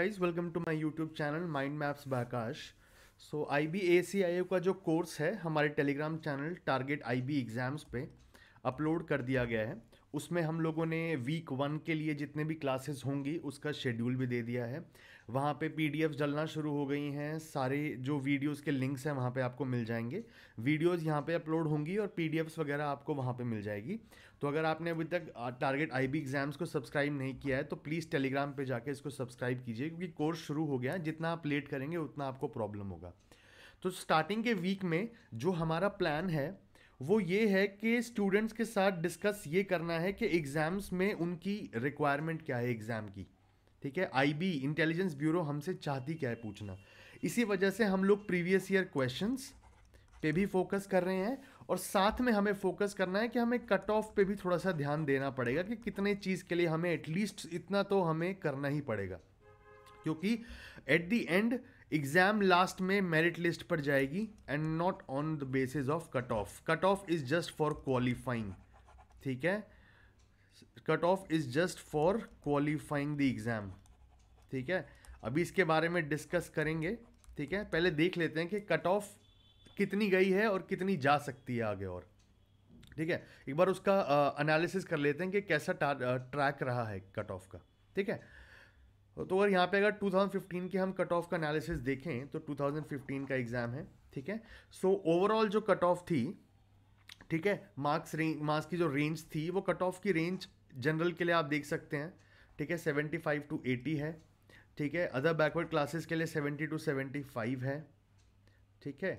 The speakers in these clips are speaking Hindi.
guys welcome to my YouTube channel mind maps बाकाश so I B A C I का जो कोर्स है हमारे telegram channel target I B exams पे अपलोड कर दिया गया है उसमें हम लोगों ने वीक वन के लिए जितने भी क्लासेस होंगी उसका शेड्यूल भी दे दिया है वहाँ पे पी जलना शुरू हो गई हैं सारे जो वीडियोस के लिंक्स हैं वहाँ पे आपको मिल जाएंगे वीडियोस यहाँ पे अपलोड होंगी और पी वगैरह आपको वहाँ पे मिल जाएगी तो अगर आपने अभी तक टारगेट आईबी एग्ज़ाम्स को सब्सक्राइब नहीं किया है तो प्लीज़ टेलीग्राम पर जाकर इसको सब्सक्राइब कीजिए क्योंकि कोर्स शुरू हो गया है जितना आप लेट करेंगे उतना आपको प्रॉब्लम होगा तो स्टार्टिंग के वीक में जो हमारा प्लान है वो ये है कि स्टूडेंट्स के साथ डिस्कस ये करना है कि एग्ज़ाम्स में उनकी रिक्वायरमेंट क्या है एग्ज़ाम की ठीक है आईबी इंटेलिजेंस ब्यूरो हमसे चाहती क्या है पूछना इसी वजह से हम लोग प्रीवियस ईयर क्वेश्चंस पे भी फोकस कर रहे हैं और साथ में हमें फोकस करना है कि हमें कट ऑफ पे भी थोड़ा सा ध्यान देना पड़ेगा कि कितने चीज़ के लिए हमें एटलीस्ट इतना तो हमें करना ही पड़ेगा क्योंकि at the end exam last में मेरिट लिस्ट पर जाएगी and not on the basis of cut off cut off is just for qualifying ठीक है cut off is just for qualifying the exam ठीक है अभी इसके बारे में डिस्कस करेंगे ठीक है पहले देख लेते हैं कि कट ऑफ कितनी गई है और कितनी जा सकती है आगे और ठीक है एक बार उसका एनालिसिस कर लेते हैं कि कैसा ट्रैक रहा है कट ऑफ का ठीक है तो अगर यहाँ पे अगर 2015 के हम कट ऑफ का एनालिसिस देखें तो 2015 का एग्ज़ाम है ठीक है सो so, ओवरऑल जो कट ऑफ थी ठीक है मार्क्स रें मार्क्स की जो रेंज थी वो कट ऑफ की रेंज जनरल के लिए आप देख सकते हैं ठीक है सेवेंटी फाइव टू एटी है ठीक है अदर बैकवर्ड क्लासेस के लिए सेवेंटी टू सेवेंटी फाइव है ठीक है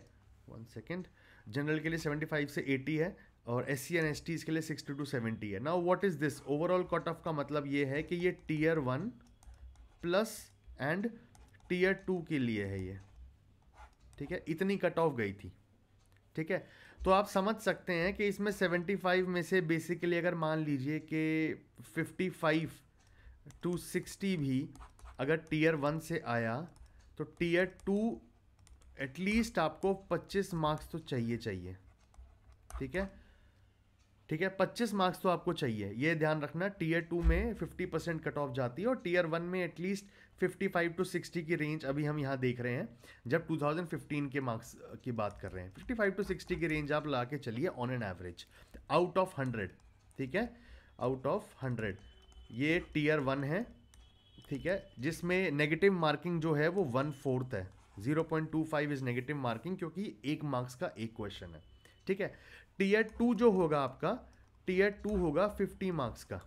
वन सेकेंड जनरल के लिए सेवेंटी फाइव से एटी है और S C and S Ts के लिए सिक्सटी टू सेवेंटी है now what is this overall cut off का मतलब ये है कि ये tier one plus and tier two के लिए है ये ठीक है इतनी कट ऑफ गई थी ठीक है तो आप समझ सकते हैं कि इसमें 75 में से बेसिकली अगर मान लीजिए कि 55 टू 60 भी अगर टीयर वन से आया तो टीयर टू एटलीस्ट आपको 25 मार्क्स तो चाहिए चाहिए ठीक है ठीक है 25 मार्क्स तो आपको चाहिए ये ध्यान रखना टीयर टू में 50 परसेंट कट ऑफ जाती है और टीयर वन में एटलीस्ट 55 टू 60 की रेंज अभी हम यहाँ देख रहे हैं जब 2015 के मार्क्स की बात कर रहे हैं 55 टू 60 की रेंज आप ला के चलिए on an average out of 100 ठीक है आउट ऑफ 100 ये टीयर वन है ठीक है जिसमें नेगेटिव मार्किंग जो है वो वन फोर्थ है 0.25 इज नेगेटिव मार्किंग क्योंकि एक मार्क्स का एक क्वेश्चन है ठीक है टीयर टू जो होगा आपका टीयर टू होगा 50 मार्क्स का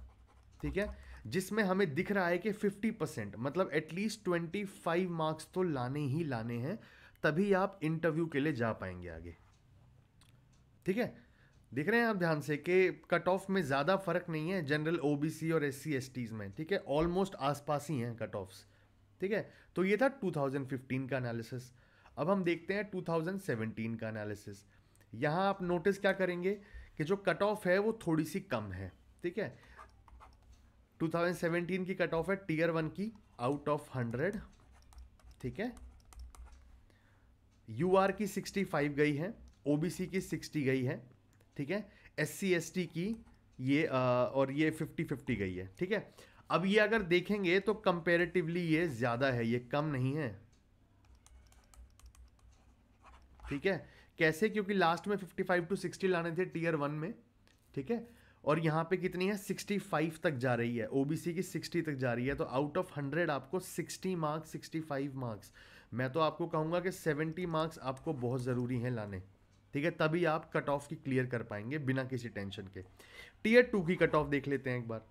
ठीक है जिसमें हमें दिख रहा है कि 50 परसेंट मतलब एटलीस्ट 25 मार्क्स तो लाने ही लाने हैं तभी आप इंटरव्यू के लिए जा पाएंगे आगे ठीक है देख रहे हैं आप ध्यान से कि कट ऑफ में ज़्यादा फर्क नहीं है जनरल ओबीसी और एस सी में ठीक है ऑलमोस्ट आसपास ही हैं कट ऑफ्स ठीक है तो ये था 2015 का एनालिसिस अब हम देखते हैं 2017 का एनालिसिस यहाँ आप नोटिस क्या करेंगे कि जो कट ऑफ है वो थोड़ी सी कम है ठीक है 2017 की कट ऑफ है टीयर वन की आउट ऑफ हंड्रेड ठीक है यू आर की 65 गई है ओबीसी की 60 गई है ठीक है एस सी की ये आ, और ये 50 50 गई है ठीक है अब ये अगर देखेंगे तो कंपेरेटिवली ये ज़्यादा है ये कम नहीं है ठीक है कैसे क्योंकि लास्ट में 55 टू 60 लाने थे टीयर वन में ठीक है और यहाँ पे कितनी है 65 तक जा रही है ओबीसी की 60 तक जा रही है तो आउट ऑफ 100 आपको 60 मार्क्स 65 मार्क्स मैं तो आपको कहूँगा कि 70 मार्क्स आपको बहुत ज़रूरी हैं लाने ठीक है तभी आप कट ऑफ की क्लियर कर पाएंगे बिना किसी टेंशन के टीयर टू की कट ऑफ देख लेते हैं एक बार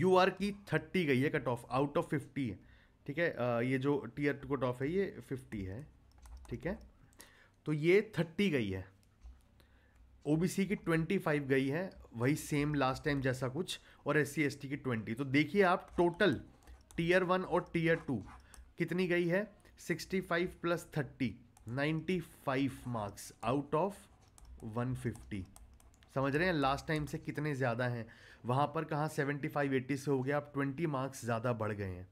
यू आर की थर्टी गई है cut off out of fifty है ठीक है ये जो टीयर टू कट ऑफ है ये फिफ्टी है ठीक है तो ये थर्टी गई है ओ की ट्वेंटी फाइव गई है वही सेम लास्ट टाइम जैसा कुछ और एस सी की ट्वेंटी तो देखिए आप टोटल टीयर वन और टीयर टू कितनी गई है sixty five plus thirty ninety five marks out of one fifty समझ रहे हैं लास्ट टाइम से कितने ज़्यादा हैं वहाँ पर कहाँ सेवेंटी फाइव एट्टी से हो गया आप ट्वेंटी मार्क्स ज़्यादा बढ़ गए हैं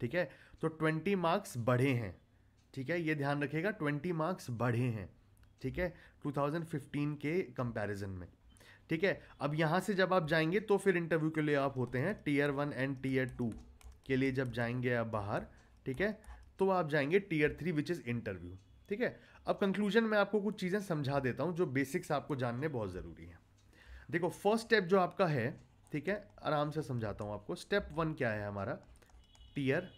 ठीक है तो ट्वेंटी मार्क्स बढ़े हैं ठीक है ये ध्यान रखिएगा ट्वेंटी मार्क्स बढ़े हैं ठीक है 2015 के कंपैरिजन में ठीक है अब यहां से जब आप जाएंगे तो फिर इंटरव्यू के लिए आप होते हैं tier one and tier two के लिए जब जाएंगे आप बाहर ठीक है तो आप जाएंगे tier three which is interview ठीक है अब कंक्लूजन में आपको कुछ चीज़ें समझा देता हूँ जो बेसिक्स आपको जानने बहुत ज़रूरी है देखो फर्स्ट स्टेप जो आपका है ठीक है आराम से समझाता हूँ आपको स्टेप वन क्या है हमारा tier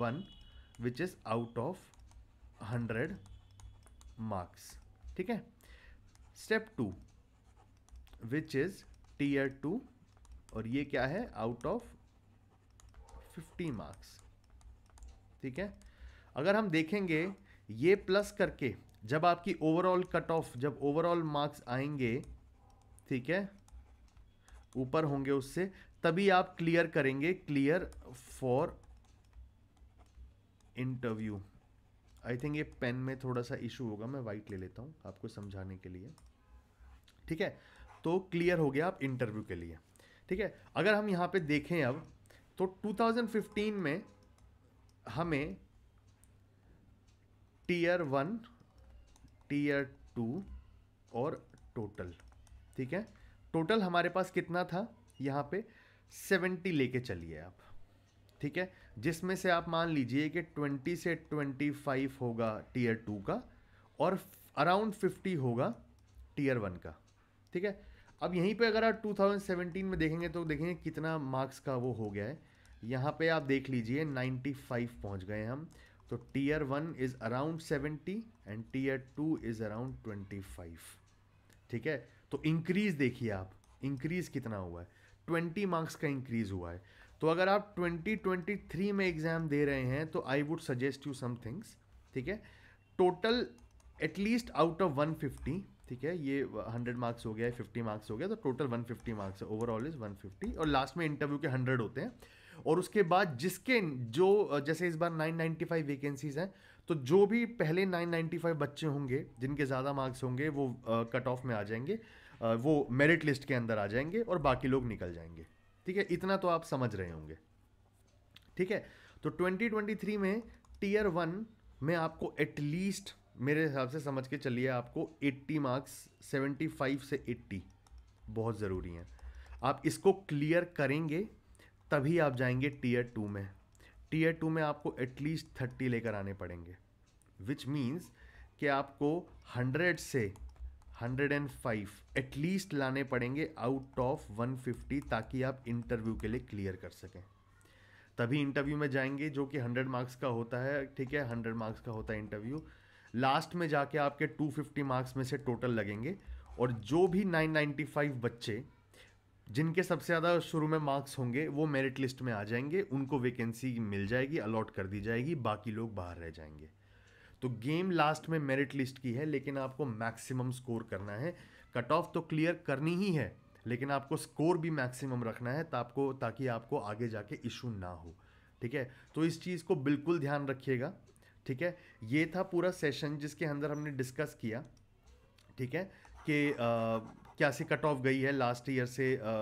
one which is out of hundred marks ठीक है step two which is tier two और ये क्या है आउट ऑफ फिफ्टी मार्क्स ठीक है अगर हम देखेंगे ये प्लस करके जब आपकी ओवरऑल कट ऑफ जब ओवरऑल मार्क्स आएंगे ठीक है ऊपर होंगे उससे तभी आप क्लियर करेंगे clear for interview I think ये पेन में थोड़ा सा इशू होगा मैं वाइट ले लेता हूँ आपको समझाने के लिए ठीक है तो क्लियर हो गया आप इंटरव्यू के लिए ठीक है अगर हम यहाँ पे देखें अब तो 2015 में हमें टीयर वन टीयर टू और टोटल ठीक है टोटल हमारे पास कितना था यहाँ पे 70 लेके चलिए आप ठीक है जिसमें से आप मान लीजिए कि 20 से 25 होगा टीयर टू का और अराउंड 50 होगा टीयर वन का ठीक है अब यहीं पे अगर आप 2017 में देखेंगे तो देखेंगे कितना मार्क्स का वो हो गया है यहाँ पे आप देख लीजिए 95 पहुँच गए हम तो tier one is around 70 and tier two is around 25 ठीक है तो इंक्रीज़ देखिए आप इंक्रीज़ कितना हुआ है 20 मार्क्स का इंक्रीज़ हुआ है तो अगर आप 2023 में एग्ज़ाम दे रहे हैं तो I would suggest you some things ठीक है टोटल एटलीस्ट आउट ऑफ 150 ठीक है ये 100 मार्क्स हो गया है 50 मार्क्स हो गया तो टोटल 150 मार्क्स है ओवरऑल इज़ 150 और लास्ट में इंटरव्यू के 100 होते हैं और उसके बाद जिसके जो जैसे इस बार 995 वैकेंसीज़ हैं तो जो भी पहले 995 बच्चे होंगे जिनके ज़्यादा मार्क्स होंगे वो कट uh, ऑफ में आ जाएंगे uh, वो मेरिट लिस्ट के अंदर आ जाएंगे और बाकी लोग निकल जाएंगे ठीक है इतना तो आप समझ रहे होंगे ठीक है तो 2023 में टीयर वन में आपको एटलीस्ट मेरे हिसाब से समझ के चलिए आपको 80 मार्क्स 75 से 80 बहुत ज़रूरी हैं आप इसको क्लियर करेंगे तभी आप जाएंगे टीयर टू में टीयर टू में आपको एटलीस्ट थर्टी लेकर आने पड़ेंगे विच मीन्स कि आपको हंड्रेड से 105 एटलीस्ट लाने पड़ेंगे आउट ऑफ 150 ताकि आप इंटरव्यू के लिए क्लियर कर सकें तभी इंटरव्यू में जाएंगे जो कि 100 मार्क्स का होता है ठीक है 100 मार्क्स का होता है इंटरव्यू लास्ट में जाके आपके 250 मार्क्स में से टोटल लगेंगे और जो भी 995 बच्चे जिनके सबसे ज़्यादा शुरू में मार्क्स होंगे वो मेरिट लिस्ट में आ जाएंगे उनको वैकेंसी मिल जाएगी अलॉट कर दी जाएगी बाकी लोग बाहर रह जाएंगे तो गेम लास्ट में मेरिट लिस्ट की है लेकिन आपको मैक्सिमम स्कोर करना है कट ऑफ तो क्लियर करनी ही है लेकिन आपको स्कोर भी मैक्सिमम रखना है ताको ताकि आपको आगे जाके इशू ना हो ठीक है तो इस चीज़ को बिल्कुल ध्यान रखिएगा ठीक है ये था पूरा सेशन जिसके अंदर हमने डिस्कस किया ठीक है कि क्या से कट ऑफ गई है लास्ट ईयर से आ,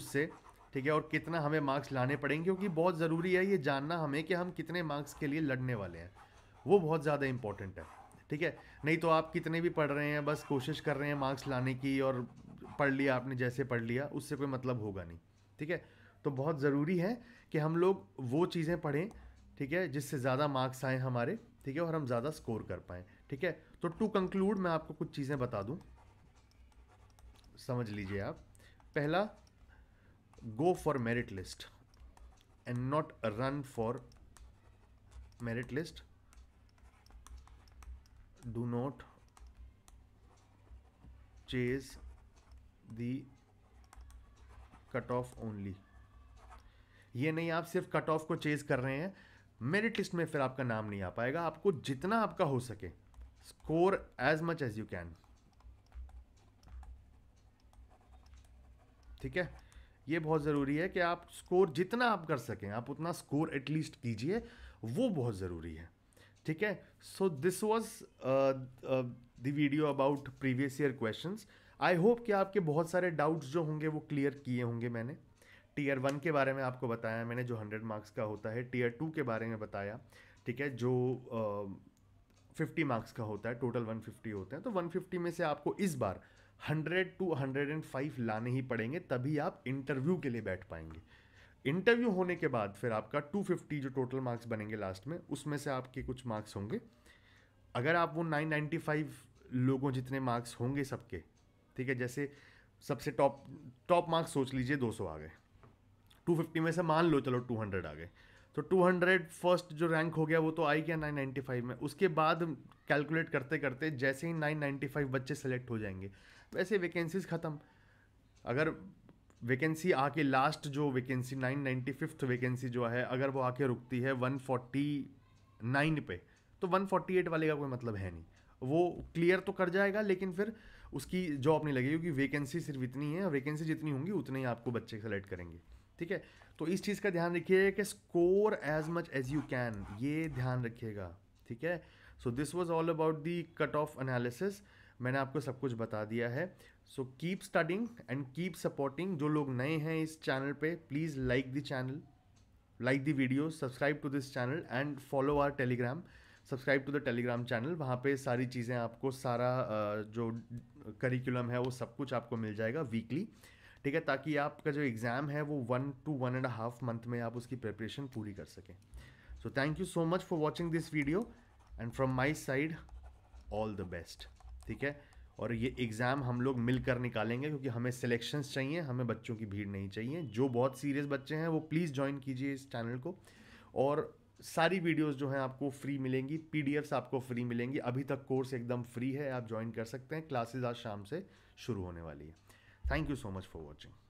उससे ठीक है और कितना हमें मार्क्स लाने पड़ेंगे क्योंकि बहुत ज़रूरी है ये जानना हमें कि हम कितने मार्क्स के लिए लड़ने वाले हैं वो बहुत ज़्यादा इंपॉर्टेंट है ठीक है नहीं तो आप कितने भी पढ़ रहे हैं बस कोशिश कर रहे हैं मार्क्स लाने की और पढ़ लिया आपने जैसे पढ़ लिया उससे कोई मतलब होगा नहीं ठीक है तो बहुत ज़रूरी है कि हम लोग वो चीज़ें पढ़ें ठीक है जिससे ज़्यादा मार्क्स आएँ हमारे ठीक है और हम ज़्यादा स्कोर कर पाएँ ठीक है तो टू कंक्लूड मैं आपको कुछ चीज़ें बता दूँ समझ लीजिए आप पहला go for merit list and not run for merit list do not chase the cut off only ये नहीं आप सिर्फ कट ऑफ को चेज कर रहे हैं मेरिट लिस्ट में फिर आपका नाम नहीं आ पाएगा आपको जितना आपका हो सके score as much as you can ठीक है ये बहुत ज़रूरी है कि आप स्कोर जितना आप कर सकें आप उतना स्कोर एटलीस्ट कीजिए वो बहुत ज़रूरी है ठीक है so this was the video about previous year question I hope कि आपके बहुत सारे डाउट्स जो होंगे वो क्लियर किए होंगे मैंने टीयर वन के बारे में आपको बताया मैंने जो हंड्रेड मार्क्स का होता है टीयर टू के बारे में बताया ठीक है जो फिफ्टी uh, मार्क्स का होता है टोटल वन फिफ्टी होते हैं तो वन फिफ्टी में से आपको इस बार hundred two hundred and five लाने ही पड़ेंगे तभी आप इंटरव्यू के लिए बैठ पाएंगे इंटरव्यू होने के बाद फिर आपका 250 जो टोटल मार्क्स बनेंगे लास्ट में उसमें से आपके कुछ मार्क्स होंगे अगर आप वो 995 लोगों जितने मार्क्स होंगे सबके ठीक है जैसे सबसे टॉप टॉप मार्क्स सोच लीजिए 200 आ गए 250 में से मान लो चलो 200 आ गए तो 200 फर्स्ट जो रैंक हो गया वो तो आई गया 995 में उसके बाद कैलकुलेट करते करते जैसे ही 995 बच्चे सेलेक्ट हो जाएंगे वैसे वैकेंसीज ख़त्म अगर वैकेंसी आके लास्ट जो vacancy nine ninety fifth vacancy जो है अगर वो आके रुकती है वन फोर्टी नाइन पे तो वन फोर्टी एट वाले का कोई मतलब है नहीं वो क्लियर तो कर जाएगा लेकिन फिर उसकी जॉब नहीं लगेगी क्योंकि वैकेंसी सिर्फ इतनी है वैकेंसी जितनी होंगी उतने ही आपको बच्चे सेलेक्ट करेंगे ठीक है तो इस चीज़ का ध्यान रखिएगा कि score as much as you can ये ध्यान रखिएगा ठीक है so this was all about the cut off analysis मैंने आपको सब कुछ बता दिया है so keep studying and keep supporting जो लोग नए हैं इस चैनल पे please like the channel like the video subscribe to this channel and follow our Telegram subscribe to the Telegram channel वहाँ पे सारी चीज़ें आपको सारा जो करिकुलम है वो सब कुछ आपको मिल जाएगा वीकली ठीक है ताकि आपका जो एग्ज़ाम है वो one two one and half month में आप उसकी प्रिपरेशन पूरी कर सकें so thank you so much for watching this video and from my side all the best ठीक है और ये एग्ज़ाम हम लोग मिलकर निकालेंगे क्योंकि हमें सिलेक्शंस चाहिए हमें बच्चों की भीड़ नहीं चाहिए जो बहुत सीरियस बच्चे हैं वो प्लीज़ ज्वाइन कीजिए इस चैनल को और सारी वीडियोस जो हैं आपको फ्री मिलेंगी पी आपको फ्री मिलेंगी अभी तक कोर्स एकदम फ्री है आप ज्वाइन कर सकते हैं क्लासेज आज शाम से शुरू होने वाली है thank you so much for watching